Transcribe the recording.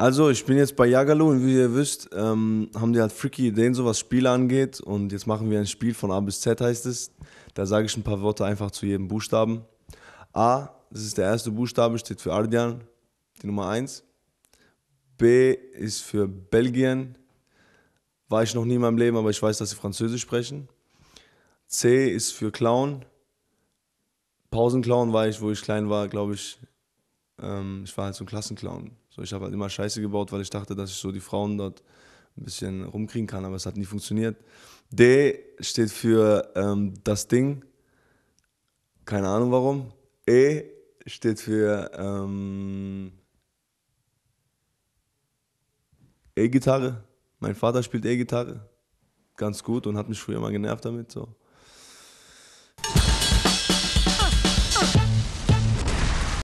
Also, ich bin jetzt bei Jagalo und wie ihr wisst, ähm, haben die halt freaky Ideen, so was Spiele angeht. Und jetzt machen wir ein Spiel von A bis Z, heißt es. Da sage ich ein paar Worte einfach zu jedem Buchstaben. A, das ist der erste Buchstabe, steht für Ardian, die Nummer 1. B ist für Belgien. War ich noch nie in meinem Leben, aber ich weiß, dass sie Französisch sprechen. C ist für Clown. Pausenclown war ich, wo ich klein war, glaube ich, ähm, ich war halt so ein Klassenclown. So, ich habe halt immer Scheiße gebaut, weil ich dachte, dass ich so die Frauen dort ein bisschen rumkriegen kann, aber es hat nie funktioniert. D steht für ähm, das Ding. Keine Ahnung warum. E steht für ähm, E-Gitarre. Mein Vater spielt E-Gitarre. Ganz gut und hat mich früher mal genervt damit. So.